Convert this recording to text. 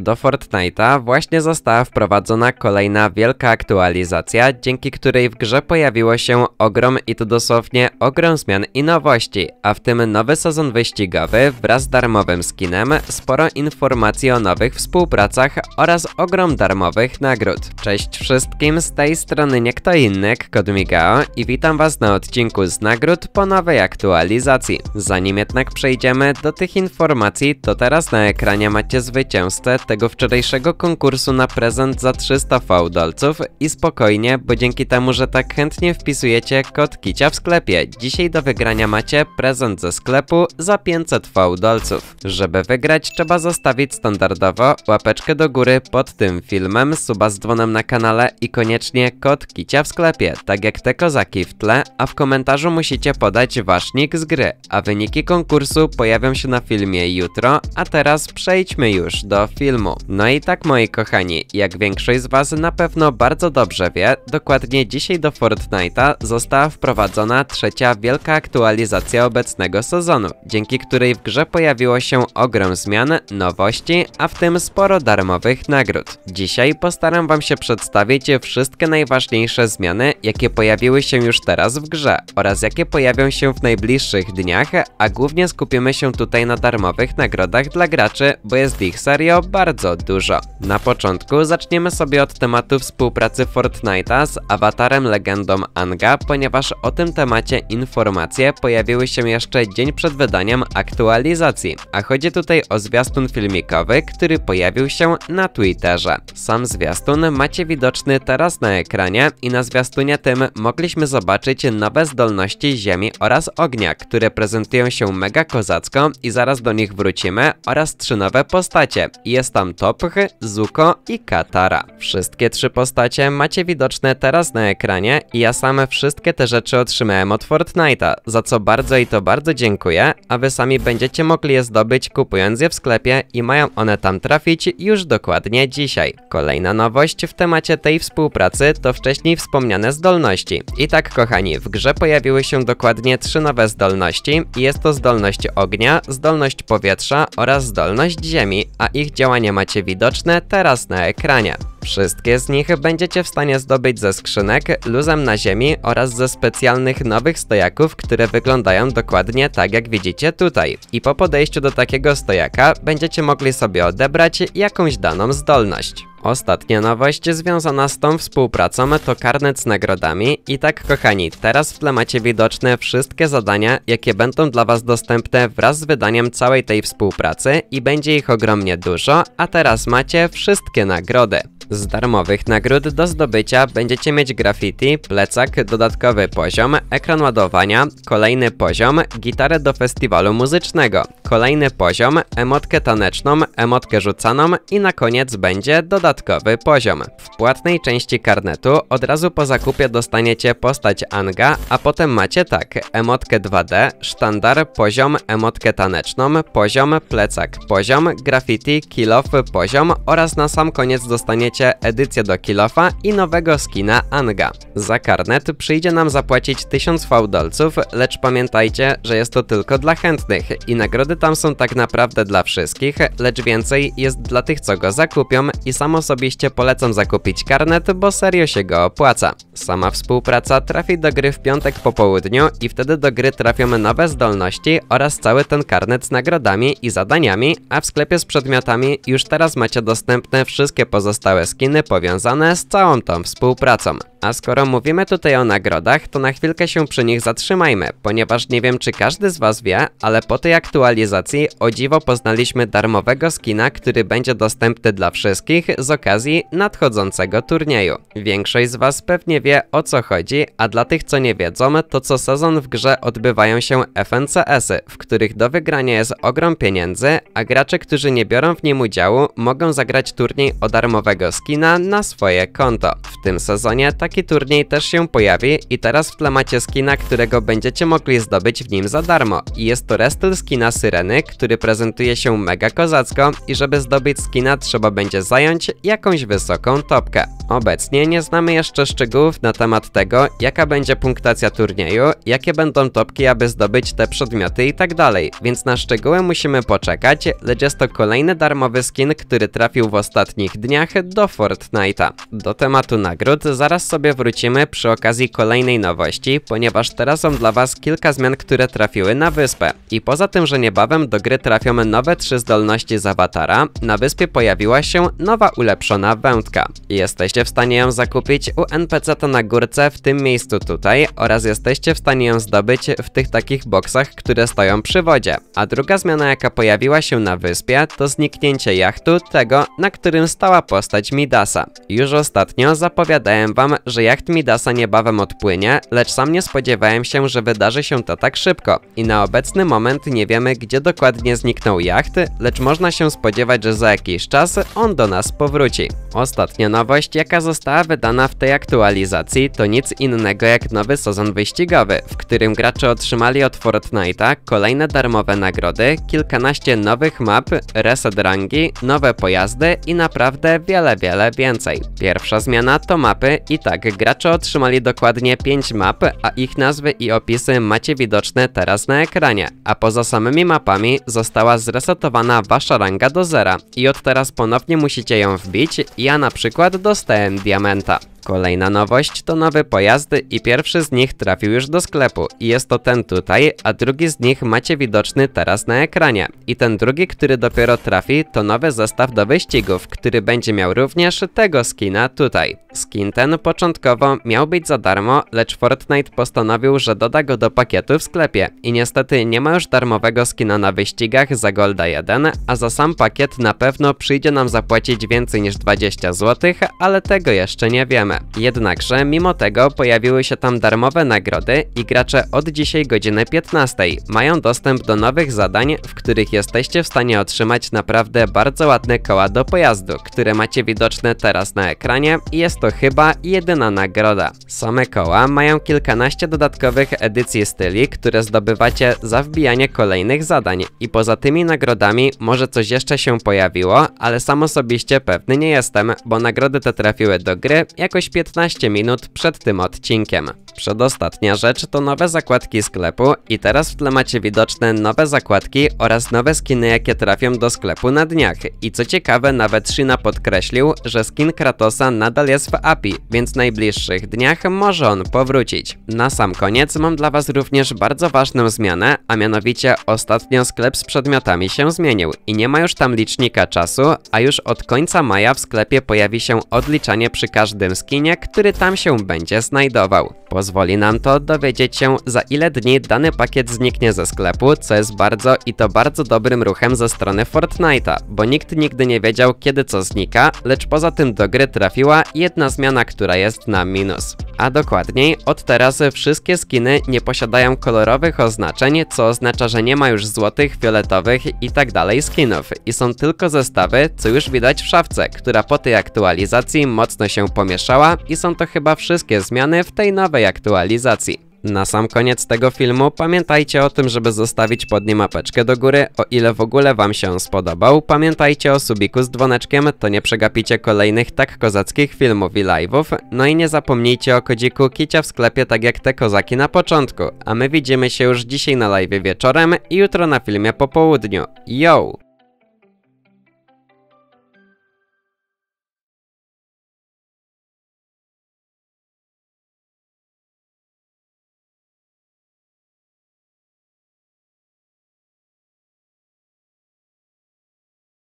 Do Fortnite'a właśnie została wprowadzona kolejna wielka aktualizacja, dzięki której w grze pojawiło się ogrom i to dosłownie ogrom zmian i nowości, a w tym nowy sezon wyścigowy wraz z darmowym skinem, sporo informacji o nowych współpracach oraz ogrom darmowych nagród. Cześć wszystkim, z tej strony nie kto inny, Kodmigao i witam was na odcinku z nagród po nowej aktualizacji. Zanim jednak przejdziemy do tych informacji, to teraz na ekranie macie zwycięzcę tego wczorajszego konkursu na prezent za 300 fałdolców i spokojnie, bo dzięki temu, że tak chętnie wpisujecie kod Kicia w sklepie, dzisiaj do wygrania macie prezent ze sklepu za 500 fałdolców. Żeby wygrać trzeba zostawić standardowo łapeczkę do góry pod tym filmem, suba z dzwonem na kanale i koniecznie kod Kicia w sklepie, tak jak te kozaki w tle, a w komentarzu musicie podać wasz nick z gry, a wyniki konkursu pojawią się na filmie jutro, a teraz przejdźmy już do filmu filmu. No i tak moi kochani, jak większość z was na pewno bardzo dobrze wie, dokładnie dzisiaj do Fortnite'a została wprowadzona trzecia wielka aktualizacja obecnego sezonu, dzięki której w grze pojawiło się ogrom zmian, nowości, a w tym sporo darmowych nagród. Dzisiaj postaram wam się przedstawić wszystkie najważniejsze zmiany, jakie pojawiły się już teraz w grze oraz jakie pojawią się w najbliższych dniach, a głównie skupimy się tutaj na darmowych nagrodach dla graczy, bo jest ich serio bardzo bardzo dużo. Na początku zaczniemy sobie od tematu współpracy Fortnite'a z awatarem legendą Anga, ponieważ o tym temacie informacje pojawiły się jeszcze dzień przed wydaniem aktualizacji, a chodzi tutaj o zwiastun filmikowy, który pojawił się na Twitterze. Sam zwiastun macie widoczny teraz na ekranie i na zwiastunie tym mogliśmy zobaczyć nowe zdolności Ziemi oraz Ognia, które prezentują się mega kozacko i zaraz do nich wrócimy oraz trzy nowe postacie. Jest tam Topch, Zuko i Katara. Wszystkie trzy postacie macie widoczne teraz na ekranie i ja same wszystkie te rzeczy otrzymałem od Fortnite'a, za co bardzo i to bardzo dziękuję, a wy sami będziecie mogli je zdobyć kupując je w sklepie i mają one tam trafić już dokładnie dzisiaj. Kolejna nowość w temacie tej współpracy to wcześniej wspomniane zdolności. I tak kochani, w grze pojawiły się dokładnie trzy nowe zdolności i jest to zdolność ognia, zdolność powietrza oraz zdolność ziemi, a ich działanie macie widoczne teraz na ekranie. Wszystkie z nich będziecie w stanie zdobyć ze skrzynek, luzem na ziemi oraz ze specjalnych nowych stojaków, które wyglądają dokładnie tak jak widzicie tutaj. I po podejściu do takiego stojaka będziecie mogli sobie odebrać jakąś daną zdolność. Ostatnia nowość związana z tą współpracą to karnet z nagrodami i tak kochani, teraz w tle macie widoczne wszystkie zadania, jakie będą dla was dostępne wraz z wydaniem całej tej współpracy i będzie ich ogromnie dużo, a teraz macie wszystkie nagrody. Z darmowych nagród do zdobycia będziecie mieć graffiti, plecak, dodatkowy poziom, ekran ładowania, kolejny poziom, gitarę do festiwalu muzycznego, kolejny poziom, emotkę taneczną, emotkę rzucaną i na koniec będzie dodatkowy poziom. W płatnej części karnetu od razu po zakupie dostaniecie postać Anga, a potem macie tak, emotkę 2D, sztandar, poziom, emotkę taneczną, poziom, plecak, poziom, graffiti, kill off, poziom oraz na sam koniec dostaniecie macie edycję do Kilofa i nowego skina Anga. Za karnet przyjdzie nam zapłacić 1000 fałdolców, lecz pamiętajcie, że jest to tylko dla chętnych i nagrody tam są tak naprawdę dla wszystkich, lecz więcej jest dla tych, co go zakupią i sam osobiście polecam zakupić karnet, bo serio się go opłaca. Sama współpraca trafi do gry w piątek po południu i wtedy do gry trafią nowe zdolności oraz cały ten karnet z nagrodami i zadaniami, a w sklepie z przedmiotami już teraz macie dostępne wszystkie pozostałe skiny powiązane z całą tą współpracą. A skoro mówimy tutaj o nagrodach, to na chwilkę się przy nich zatrzymajmy, ponieważ nie wiem czy każdy z was wie, ale po tej aktualizacji o dziwo poznaliśmy darmowego skina, który będzie dostępny dla wszystkich z okazji nadchodzącego turnieju. Większość z was pewnie wie o co chodzi, a dla tych co nie wiedzą, to co sezon w grze odbywają się FNCS-y, w których do wygrania jest ogrom pieniędzy, a gracze, którzy nie biorą w nim udziału, mogą zagrać turniej o darmowego skina na swoje konto. W tym sezonie tak taki turniej też się pojawi i teraz w tle macie skina, którego będziecie mogli zdobyć w nim za darmo. I jest to restyl skina Syreny, który prezentuje się mega kozacko i żeby zdobyć skina trzeba będzie zająć jakąś wysoką topkę. Obecnie nie znamy jeszcze szczegółów na temat tego, jaka będzie punktacja turnieju, jakie będą topki, aby zdobyć te przedmioty i tak dalej, więc na szczegóły musimy poczekać, lecz jest to kolejny darmowy skin, który trafił w ostatnich dniach do Fortnite'a. Do tematu nagród zaraz sobie sobie wrócimy przy okazji kolejnej nowości, ponieważ teraz są dla was kilka zmian, które trafiły na wyspę. I poza tym, że niebawem do gry trafią nowe trzy zdolności z awatara, na wyspie pojawiła się nowa ulepszona wędka. Jesteście w stanie ją zakupić u NPC to na górce w tym miejscu tutaj oraz jesteście w stanie ją zdobyć w tych takich boksach, które stoją przy wodzie. A druga zmiana jaka pojawiła się na wyspie to zniknięcie jachtu, tego na którym stała postać Midasa. Już ostatnio zapowiadałem wam, że jacht Midasa niebawem odpłynie, lecz sam nie spodziewałem się, że wydarzy się to tak szybko i na obecny moment nie wiemy gdzie dokładnie zniknął jacht, lecz można się spodziewać, że za jakiś czas on do nas powróci. Ostatnia nowość, jaka została wydana w tej aktualizacji to nic innego jak nowy sezon wyścigowy, w którym gracze otrzymali od Fortnite'a kolejne darmowe nagrody, kilkanaście nowych map, reset rangi, nowe pojazdy i naprawdę wiele, wiele więcej. Pierwsza zmiana to mapy i tak tak, gracze otrzymali dokładnie 5 map, a ich nazwy i opisy macie widoczne teraz na ekranie, a poza samymi mapami została zresetowana wasza ranga do zera i od teraz ponownie musicie ją wbić, ja na przykład dostałem diamenta. Kolejna nowość to nowe pojazdy i pierwszy z nich trafił już do sklepu i jest to ten tutaj, a drugi z nich macie widoczny teraz na ekranie. I ten drugi, który dopiero trafi to nowy zestaw do wyścigów, który będzie miał również tego skina tutaj. Skin ten początkowo miał być za darmo, lecz Fortnite postanowił, że doda go do pakietu w sklepie i niestety nie ma już darmowego skina na wyścigach za Golda 1, a za sam pakiet na pewno przyjdzie nam zapłacić więcej niż 20 zł, ale tego jeszcze nie wiemy. Jednakże, mimo tego pojawiły się tam darmowe nagrody i gracze od dzisiaj godziny 15 mają dostęp do nowych zadań, w których jesteście w stanie otrzymać naprawdę bardzo ładne koła do pojazdu, które macie widoczne teraz na ekranie i jest to chyba jedyna nagroda. Same koła mają kilkanaście dodatkowych edycji styli, które zdobywacie za wbijanie kolejnych zadań i poza tymi nagrodami może coś jeszcze się pojawiło, ale sam osobiście pewny nie jestem, bo nagrody te trafiły do gry jakoś 15 minut przed tym odcinkiem. Przedostatnia rzecz to nowe zakładki sklepu i teraz w tle macie widoczne nowe zakładki oraz nowe skiny jakie trafią do sklepu na dniach. I co ciekawe nawet Shina podkreślił, że skin Kratosa nadal jest w API, więc w najbliższych dniach może on powrócić. Na sam koniec mam dla was również bardzo ważną zmianę, a mianowicie ostatnio sklep z przedmiotami się zmienił i nie ma już tam licznika czasu, a już od końca maja w sklepie pojawi się odliczanie przy każdym skinie, który tam się będzie znajdował. Pozwoli nam to dowiedzieć się za ile dni dany pakiet zniknie ze sklepu, co jest bardzo i to bardzo dobrym ruchem ze strony Fortnite'a, bo nikt nigdy nie wiedział kiedy co znika, lecz poza tym do gry trafiła jedna zmiana, która jest na minus. A dokładniej, od teraz wszystkie skiny nie posiadają kolorowych oznaczeń, co oznacza, że nie ma już złotych, fioletowych i tak dalej skinów i są tylko zestawy, co już widać w szafce, która po tej aktualizacji mocno się pomieszała i są to chyba wszystkie zmiany w tej nowej nowej aktualizacji. Na sam koniec tego filmu pamiętajcie o tym, żeby zostawić pod nim mapeczkę do góry, o ile w ogóle wam się on spodobał. Pamiętajcie o subiku z dzwoneczkiem, to nie przegapicie kolejnych tak kozackich filmów i live'ów. No i nie zapomnijcie o kodziku kicia w sklepie tak jak te kozaki na początku. A my widzimy się już dzisiaj na live wieczorem i jutro na filmie po południu. Yo!